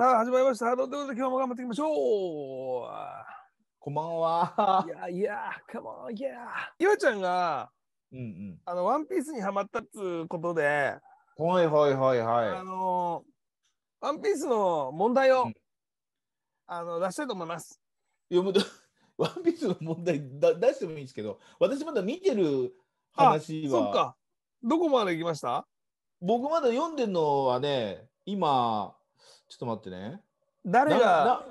さあ、始まりました。どうぞ、今日も頑張っていきましょう。こんばんは。いやいや、カモン、いや。ゆうちゃんが、うんうん、あの、ワンピースにはまったっつうことで、はいはいはいはい。あの、ワンピースの問題を、うん、あの、出したいと思います。いや、も ワンピースの問題だ出してもいいんですけど、私まだ見てる話は。そっか。どこまで行きました僕まだ読んでるのはね、今、ちょっと待ってね。誰が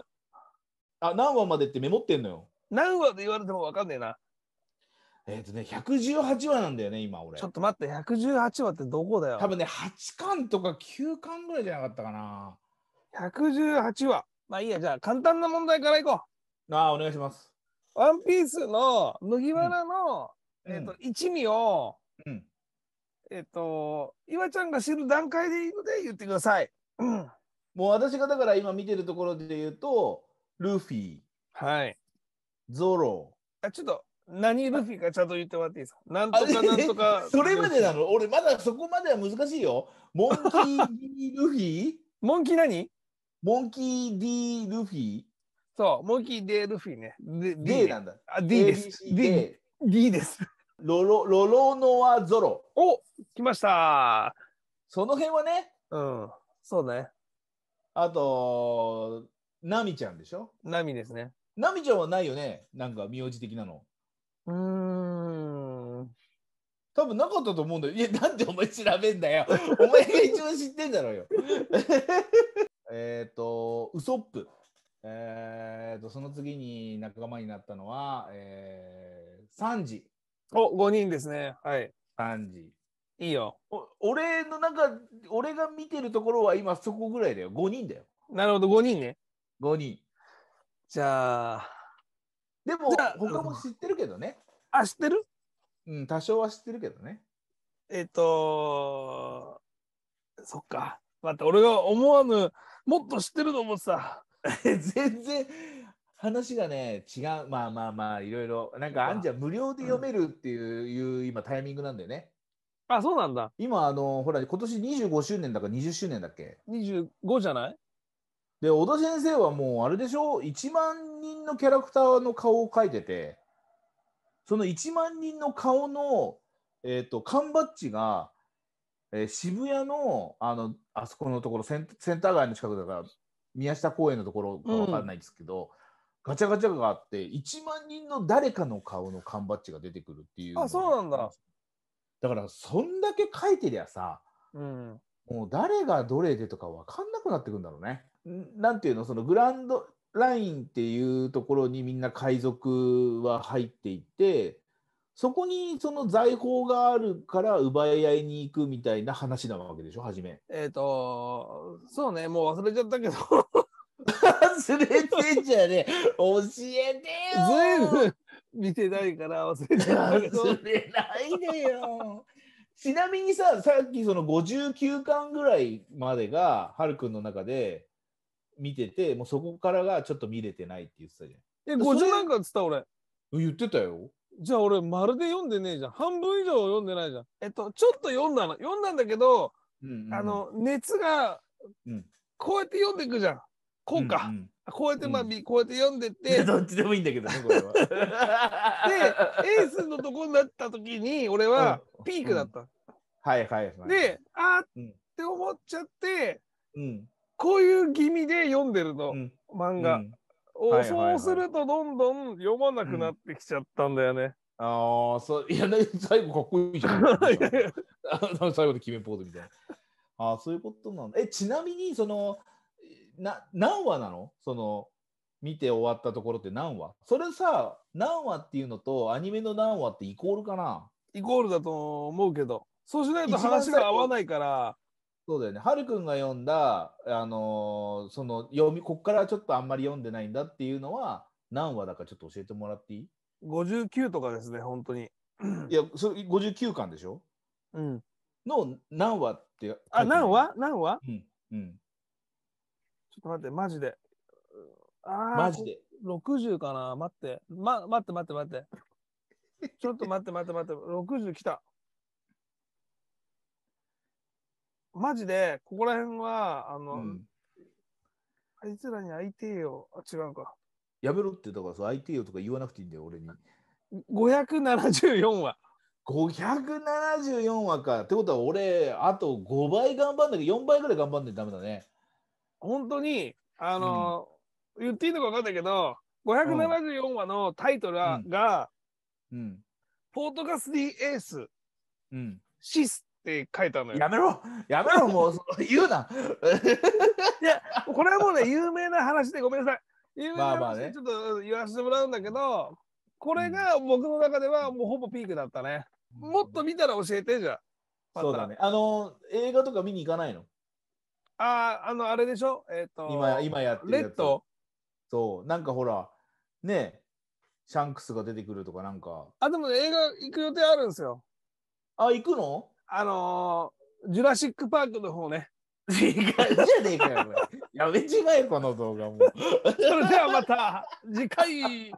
あ何話までってメモってんのよ。何話で言われてもわかんねえな。えっ、ー、とね、118話なんだよね、今俺。ちょっと待って、118話ってどこだよ。多分ね、8巻とか9巻ぐらいじゃなかったかな。118話。まあいいや、じゃあ簡単な問題からいこう。ああ、お願いします。ワンピースの麦わらの、うん、えーと、と一味を、うん、えっ、ー、と、岩ちゃんが知る段階でいいので言ってください。うんもう私がだから今見てるところで言うと、ルフィ、はい。ゾロ。あ、ちょっと、何ルフィかちゃんと言ってもらっていいですかなんとかなんとか。それまでなの俺まだそこまでは難しいよ。モンキー D ルフィモンキー何モンキー D ルフィそう、モンキーデルフィね。で D なんだ。あ、D です。D、D。です。ロロロロノアゾロ。お来ましたその辺はね、うん。そうだね。あと、ナミちゃんでしょナミですね。ナミちゃんはないよねなんか名字的なの。うーん。多分なかったと思うんだよ。いや、なんでお前調べんだよ。お前が一番知ってんだろうよ。えっと、ウソップ。えー、と、その次に仲間になったのは、えー、3時。お、5人ですね。はい。ン時。いいよ。俺の中、俺が見てるところは今そこぐらいだよ。5人だよ。なるほど、5人ね。5人。じゃあ。でも、他も知ってるけどね。あ、知ってるうん、多少は知ってるけどね。えっ、ー、とそっか。待って、俺が思わぬ、もっと知ってると思ってた。全然、話がね、違う。まあまあまあ、いろいろ。なんか、あんじゃ無料で読めるっていう、うん、いう今、タイミングなんだよね。あ、そうなんだ。今、あの、ほら、今年25周年だから20周年だっけ25じゃないで、小田先生はもう、あれでしょ ?1 万人のキャラクターの顔を描いてて、その1万人の顔の、えっ、ー、と、缶バッジが、えー、渋谷の、あの、あそこのところセン、センター街の近くだから、宮下公園のところかわかんないですけど、うんガチャガチャがあって1万人の誰かの顔の缶バッジが出てくるっていうあそうなんだだからそんだけ書いてりゃさ、うん、もう誰がどれでとか分かんなくなってくんだろうね。なんていうのそのグランドラインっていうところにみんな海賊は入っていってそこにその財宝があるから奪い合いに行くみたいな話なわけでしょ初め。えっ、ー、とそうねもう忘れちゃったけど 忘れてんじゃねえ教えてよず見てないから忘れてない。忘れないでよ。ちなみにさ、さっきその59巻ぐらいまでが、はるくんの中で見てて、もうそこからがちょっと見れてないって言ってたじゃん。え、50何巻っつった俺。言ってたよ。じゃあ俺、まるで読んでねえじゃん。半分以上読んでないじゃん。えっと、ちょっと読んだの。読んだんだけど、うんうん、あの、熱が、こうやって読んでいくじゃん。こうか、うんうん、こうやってまあ、うん、こうやって読んでて どっちでもいいんだけどねこれは でエースのとこになった時に俺はピークだった、うん、はいはい、はい、であーって思っちゃって、うん、こういう気味で読んでるの、漫画、を、そうするとどんどん読まなくなってきちゃったんだよね、ああ、そう、いや、ね、最後かっこいいじゃん。最後で決めポーズみたいな。ああ、そういうことなんだ。え、ちなみに、その、な何話なのその見て終わったところって何話それさ何話っていうのとアニメの何話ってイコールかなイコールだと思うけどそうしないと話が合わないからそうだよねはるくんが読んだあのー、その読みこっからちょっとあんまり読んでないんだっていうのは何話だかちょっと教えてもらっていい ?59 とかですね本当にいやそれ59巻でしょうんの何話ってあ何話何話うん、うんちょっと待って、マジで。あマジで。60かな待って。ま、待って待って待って。ちょっと待って待って待って。60来た。マジで、ここら辺は、あの、うん、あいつらに相手てよ。あ、違うか。やめろって、たからそう、よとか言わなくていいんだよ、俺に。574話。574話か。ってことは、俺、あと5倍頑張んなきゃ、4倍ぐらい頑張んないとダメだね。本当に、あの、うん、言っていいのか分かんないけど、574話のタイトルが、うん、ポートガスディエース、うん、シスって書いたのよ。やめろやめろもう 言うないや、これはもうね、有名な話でごめんなさい。有名な話でちょっと言わせてもらうんだけど、まあまあね、これが僕の中ではもうほぼピークだったね。もっと見たら教えてじゃそうだね。あの映画とか見に行かないのああ、あの、あれでしょえっ、ー、と、今、今やってるレッドそう、なんかほら、ねシャンクスが出てくるとかなんか。あ、でも、映画行く予定あるんですよ。あ、行くのあのー、ジュラシックパークの方ね。じゃねえかよ、やめ違え、この動画も。それではまた、次回。